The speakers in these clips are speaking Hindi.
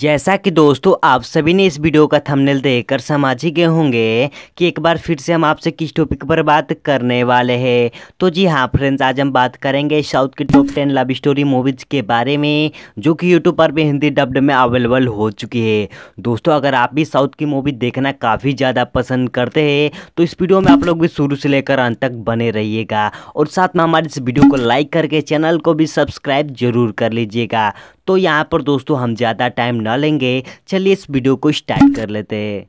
जैसा कि दोस्तों आप सभी ने इस वीडियो का थंबनेल देखकर समझ ही गए होंगे कि एक बार फिर से हम आपसे किस टॉपिक पर बात करने वाले हैं तो जी हाँ फ्रेंड्स आज हम बात करेंगे साउथ की top ten love story movies के बारे में जो कि यूट्यूब पर भी हिंदी डब्ड में अवेलेबल हो चुकी है दोस्तों अगर आप भी साउथ की मूवी देखना काफ़ी ज़्यादा पसंद करते हैं तो इस वीडियो में आप लोग भी शुरू से लेकर अंत तक बने रहिएगा और साथ में हमारे इस वीडियो को लाइक करके चैनल को भी सब्सक्राइब जरूर कर लीजिएगा तो यहाँ पर दोस्तों हम ज़्यादा टाइम ना लेंगे चलिए इस वीडियो को स्टार्ट कर लेते हैं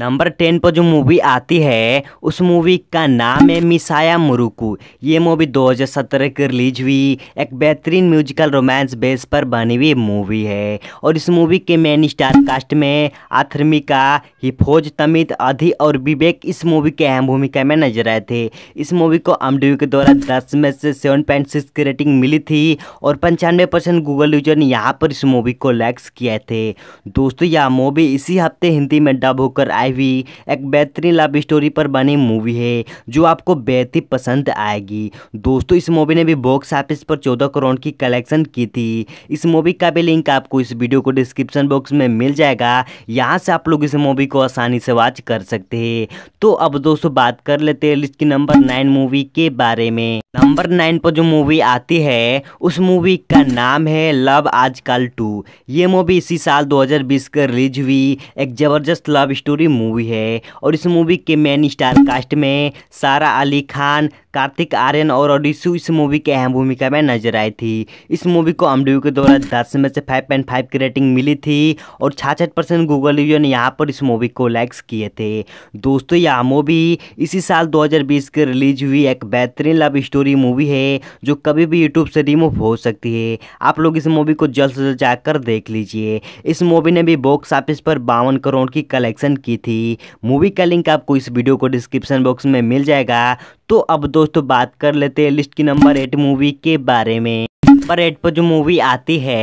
नंबर टेन पर जो मूवी आती है उस मूवी का नाम है मिसाया मुरुकू ये मूवी 2017 की रिलीज हुई एक बेहतरीन म्यूजिकल रोमांस बेस पर बनी हुई मूवी है और इस मूवी के मेन स्टार कास्ट में आथर्मिका हिफोज तमित अधि और विवेक इस मूवी के अहम भूमिका में नजर आए थे इस मूवी को एम के द्वारा दस में से सेवन पॉइंट सिक्स की रेटिंग मिली थी और पंचानवे परसेंट गूगल यूजर ने यहाँ पर इस मूवी को लैक्स किए थे दोस्तों यह मूवी इसी हफ्ते हिंदी में डब होकर आई आईवी एक बेहतरीन लव स्टोरी पर बनी मूवी है जो आपको बेहद ही पसंद आएगी दोस्तों इस मूवी ने भी बॉक्स ऑफिस पर चौदह करोड़ की कलेक्शन की थी इस मूवी का भी लिंक आपको इस वीडियो को डिस्क्रिप्शन बॉक्स में मिल जाएगा यहाँ से आप लोग इस मूवी को आसानी से वॉच कर सकते हैं तो अब दोस्तों बात कर लेते हैं लिस्ट की नंबर नाइन मूवी के बारे में नंबर नाइन पर जो मूवी आती है उस मूवी का नाम है लव आजकल टू ये मूवी इसी साल 2020 हजार बीस रिलीज हुई एक ज़बरदस्त लव स्टोरी मूवी है और इस मूवी के मेन स्टार कास्ट में सारा अली खान कार्तिक आर्यन और ओडिसू इस मूवी के अहम भूमिका में नजर आई थी इस मूवी को अमडीयू के द्वारा दस में से फाइव पॉइंट फाइव की रेटिंग मिली थी और छाछठ परसेंट गूगल रिव्यू ने यहाँ पर इस मूवी को लाइक्स किए थे दोस्तों यह मूवी इसी साल 2020 के रिलीज हुई एक बेहतरीन लव स्टोरी मूवी है जो कभी भी यूट्यूब से रिमूव हो सकती है आप लोग इस मूवी को जल्द से जल्द जाकर देख लीजिए इस मूवी ने भी बॉक्स ऑफिस पर बावन करोड़ की कलेक्शन की थी थी मूवी का लिंक आपको इस वीडियो को डिस्क्रिप्शन बॉक्स में मिल जाएगा तो अब दोस्तों बात कर लेते हैं लिस्ट की नंबर एट मूवी के बारे में नंबर एट पर जो मूवी आती है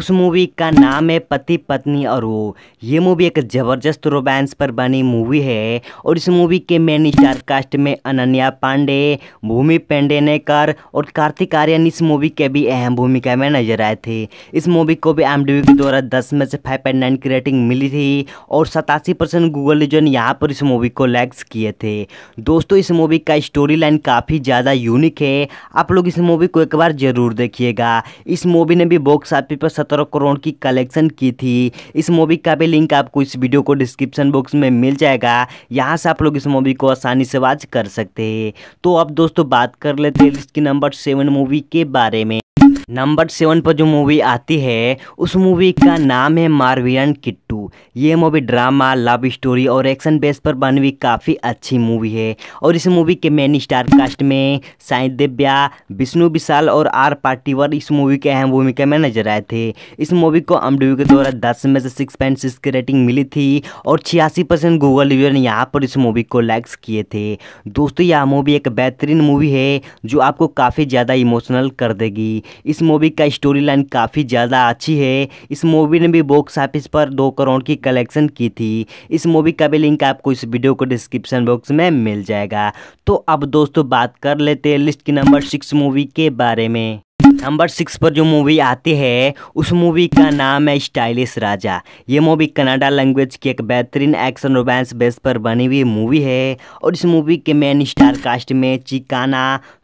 उस मूवी का नाम है पति पत्नी और वो ये मूवी एक ज़बरदस्त रोमांस पर बनी मूवी है और इस मूवी के मेन स्टार कास्ट में अनन्या पांडे भूमि पेंडेनेकर और कार्तिक आर्यन इस मूवी के भी अहम भूमिका में नजर आए थे इस मूवी को भी एम के द्वारा दस में से फाइव पॉइंट नाइन की रेटिंग मिली थी और सतासी परसेंट गूगल जो यहाँ पर इस मूवी को लैक्स किए थे दोस्तों इस मूवी का स्टोरी लाइन काफ़ी ज़्यादा यूनिक है आप लोग इस मूवी को एक बार ज़रूर देखिएगा था इस मूवी ने भी बॉक्स ऑफिस पर सत्रह करोड़ की कलेक्शन की थी इस मूवी का भी लिंक आपको इस वीडियो को डिस्क्रिप्शन बॉक्स में मिल जाएगा यहाँ से आप लोग इस मूवी को आसानी से वाच कर सकते हैं तो अब दोस्तों बात कर लेते हैं इसकी नंबर सेवन मूवी के बारे में नंबर सेवन पर जो मूवी आती है उस मूवी का नाम है मारवियन किट्टू ये मूवी ड्रामा लव स्टोरी और एक्शन बेस पर बनी हुई काफ़ी अच्छी मूवी है और इस मूवी के मेन स्टार कास्ट में साई दिव्या विष्णु विशाल और आर पाटीवर इस मूवी के अहम भूमिका में नजर आए थे इस मूवी को अमडीयू के द्वारा दस में से सिक्स पॉइंट सिक्स की रेटिंग मिली थी और छियासी परसेंट गूगल यूजर ने यहाँ पर इस मूवी को लाइक्स किए थे दोस्तों यह मूवी एक बेहतरीन मूवी है जो आपको काफ़ी ज़्यादा इमोशनल कर देगी इस मूवी का स्टोरी लाइन काफ़ी ज़्यादा अच्छी है इस मूवी ने भी बॉक्स ऑफिस पर दो करोड़ की कलेक्शन की थी इस मूवी का भी लिंक आपको इस वीडियो को डिस्क्रिप्शन बॉक्स में मिल जाएगा तो अब दोस्तों बात कर लेते हैं लिस्ट की नंबर सिक्स मूवी के बारे में नंबर सिक्स पर जो मूवी आती है उस मूवी का नाम है स्टाइलिश राजा ये मूवी कनाडा लैंग्वेज की एक बेहतरीन एक्शन रोमांस बेस पर बनी हुई मूवी है और इस मूवी के मेन स्टार कास्ट में चिकाना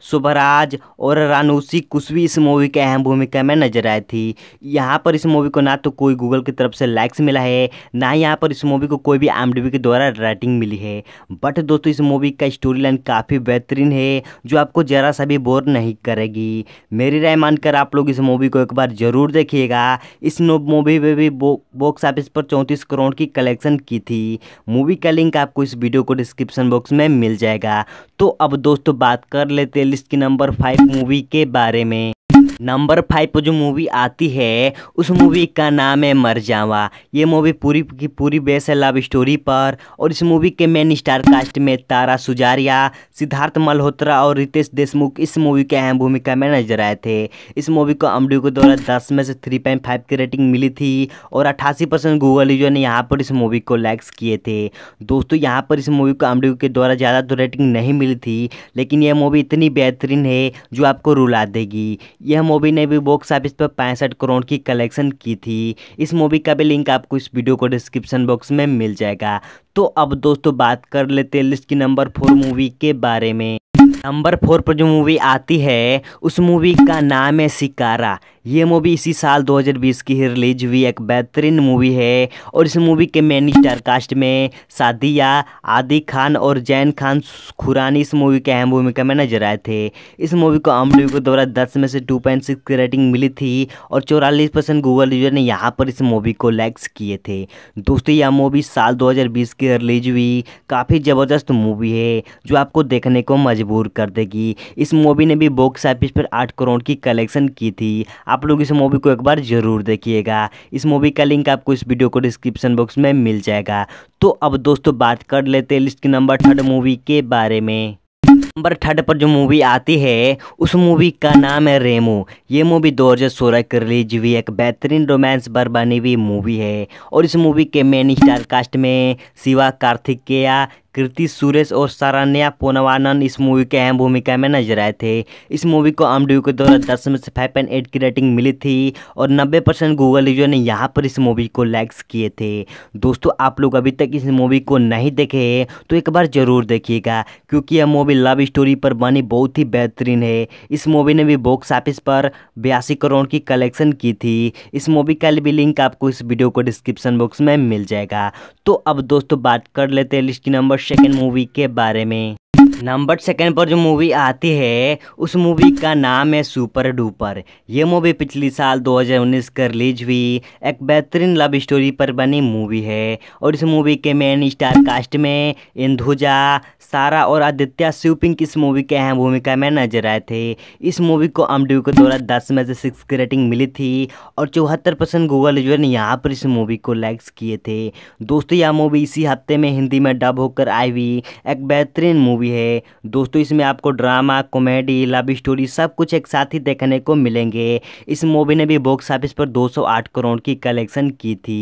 शुभराज और रानूसी कुशवी इस मूवी के अहम भूमिका में नजर आई थी यहाँ पर इस मूवी को ना तो कोई गूगल की तरफ से लाइक्स मिला है ना ही यहाँ पर इस मूवी को कोई भी एम के द्वारा रेटिंग मिली है बट दोस्तों इस मूवी का स्टोरी लाइन काफ़ी बेहतरीन है जो आपको ज़रा सा भी बोर नहीं करेगी मेरी राय मानकर आप लोग इस मूवी को एक बार ज़रूर देखिएगा इस मूवी में भी बॉक्स ऑफिस पर चौंतीस करोड़ की कलेक्शन की थी मूवी का लिंक आपको इस वीडियो को डिस्क्रिप्शन बॉक्स में मिल जाएगा तो अब दोस्तों बात कर लेते हैं लिस्ट की नंबर फाइव मूवी के बारे में नंबर फाइव पर जो मूवी आती है उस मूवी का नाम है मर जावा ये मूवी पूरी की पूरी बेस है लव स्टोरी पर और इस मूवी के मेन स्टार कास्ट में तारा सुजारिया सिद्धार्थ मल्होत्रा और रितेश देशमुख इस मूवी के अहम भूमिका में नजर आए थे इस मूवी को अमडियो के द्वारा दस में से थ्री पॉइंट फाइव की रेटिंग मिली थी और अट्ठासी परसेंट गूगल यूजर ने यहाँ पर इस मूवी को लाइक्स किए थे दोस्तों यहाँ पर इस मूवी को अमडियो के द्वारा ज़्यादा तो रेटिंग नहीं मिली थी लेकिन यह मूवी इतनी बेहतरीन है जो आपको रुला देगी यह मूवी ने भी बॉक्स ऑफिस पर पैंसठ करोड़ की कलेक्शन की थी इस मूवी का भी लिंक आपको इस वीडियो को डिस्क्रिप्शन बॉक्स में मिल जाएगा तो अब दोस्तों बात कर लेते हैं लिस्ट की नंबर फोर मूवी के बारे में नंबर फोर पर जो मूवी आती है उस मूवी का नाम है सिकारा ये मूवी इसी साल 2020 की ही रिलीज हुई एक बेहतरीन मूवी है और इस मूवी के मेन स्टार कास्ट में सादिया आदि खान और जैन खान खुरानी इस मूवी के अहम भूमिका में नजर आए थे इस मूवी को आमडू के द्वारा 10 में से 2.6 की रेटिंग मिली थी और चौरालीस परसेंट गूगल यूजर ने यहाँ पर इस मूवी को लाइक्स किए थे दोस्तों यह मूवी साल दो की रिलीज हुई काफ़ी ज़बरदस्त मूवी है जो आपको देखने को मजबूर करते कि इस मूवी ने भी बॉक्स ऑफिस पर आठ करोड़ की कलेक्शन की थी आप लोग इस मूवी को एक बार ज़रूर देखिएगा इस मूवी का लिंक आपको इस वीडियो को डिस्क्रिप्शन बॉक्स में मिल जाएगा तो अब दोस्तों बात कर लेते हैं लिस्ट के नंबर थर्ड मूवी के बारे में नंबर थर्ड पर जो मूवी आती है उस मूवी का नाम है रेमू ये मूवी 2016 की रिलीज हुई एक बेहतरीन रोमांस पर बनी हुई मूवी है और इस मूवी के मेन स्टार कास्ट में शिवा कार्थिकेया कृति सुरेश और सारान्या पोनवानन इस मूवी के अहम भूमिका में नजर आए थे इस मूवी को आम ड्यू के द्वारा दस में से फाइव पॉइंट एट की रेटिंग मिली थी और नब्बे परसेंट गूगल यूजर ने यहाँ पर इस मूवी को लाइक्स किए थे दोस्तों आप लोग अभी तक इस मूवी को नहीं देखे तो एक बार ज़रूर देखिएगा क्योंकि यह मूवी लव स्टोरी पर बनी बहुत ही बेहतरीन है इस मूवी ने भी बॉक्स ऑफिस पर बयासी करोड़ की कलेक्शन की थी इस मूवी का भी लिंक आपको इस वीडियो को डिस्क्रिप्शन बॉक्स में मिल जाएगा तो अब दोस्तों बात कर लेते हैं लिस्ट की नंबर सेकेंड मूवी के बारे में नंबर सेकंड पर जो मूवी आती है उस मूवी का नाम है सुपर डुपर ये मूवी पिछली साल 2019 का रिलीज हुई एक बेहतरीन लव स्टोरी पर बनी मूवी है और इस मूवी के मेन स्टार कास्ट में इंदुजा सारा और आदित्य शिवपिंक इस मूवी के अहम भूमिका में नजर आए थे इस मूवी को अमड्यू के द्वारा दस में से सिक्स की रेटिंग मिली थी और चौहत्तर परसेंट गूगल यूजर ने यहाँ पर इस मूवी को लाइक्स किए थे दोस्तों यह मूवी इसी हफ्ते में हिंदी में डब होकर आई हुई एक बेहतरीन मूवी है है दोस्तों इसमें आपको ड्रामा कॉमेडी लव स्टोरी सब कुछ एक साथ ही देखने को मिलेंगे इस मूवी ने भी बॉक्स ऑफिस पर 208 करोड़ की कलेक्शन की थी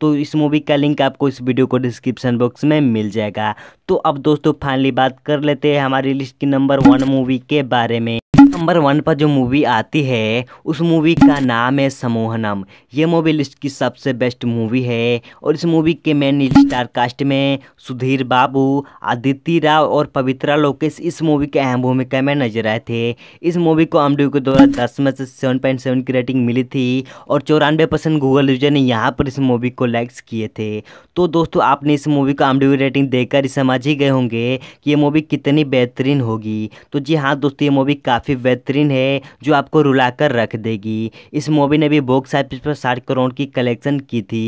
तो इस मूवी का लिंक आपको इस वीडियो को डिस्क्रिप्शन बॉक्स में मिल जाएगा तो अब दोस्तों फाइनली बात कर लेते हैं हमारी लिस्ट की नंबर वन मूवी के बारे में नंबर वन पर जो मूवी आती है उस मूवी का नाम है समोहनम ये मूवी लिस्ट की सबसे बेस्ट मूवी है और इस मूवी के मेन स्टार कास्ट में सुधीर बाबू आदित्य राव और पवित्रा लोकेश इस मूवी के अहम भूमिका में नजर आए थे इस मूवी को एम के द्वारा दस में से सेवन पॉइंट सेवन की रेटिंग मिली थी और चौरानवे परसेंट गूगल यूजर ने यहाँ पर इस मूवी को लाइक्स किए थे तो दोस्तों आपने इस मूवी को एम रेटिंग देकर समझ ही गए होंगे कि ये मूवी कितनी बेहतरीन होगी तो जी हाँ दोस्तों ये मूवी काफ़ी बेहतरीन है जो आपको रुलाकर रख देगी इस मूवी ने भी बॉक्स ऑफिस पर साठ करोड़ की कलेक्शन की थी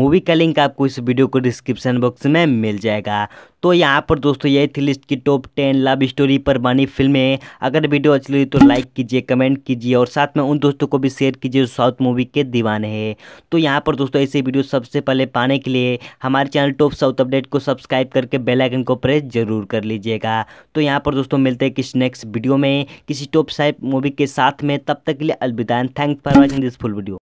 मूवी का लिंक आपको इस वीडियो को डिस्क्रिप्शन बॉक्स में मिल जाएगा तो यहाँ पर दोस्तों यही थी लिस्ट की टॉप टेन लव स्टोरी पर बनी फिल्में अगर वीडियो अच्छी लगी तो लाइक कीजिए कमेंट कीजिए और साथ में उन दोस्तों को भी शेयर कीजिए जो साउथ मूवी के दीवाने हैं तो यहाँ पर दोस्तों ऐसे वीडियो सबसे पहले पाने के लिए हमारे चैनल टॉप साउथ अपडेट को सब्सक्राइब करके बेलाइकन को प्रेस जरूर कर लीजिएगा तो यहाँ पर दोस्तों मिलते हैं किसी नेक्स्ट वीडियो में किसी टॉप साइप मूवी के साथ में तब तक के लिए अलविदा thanks for watching this full video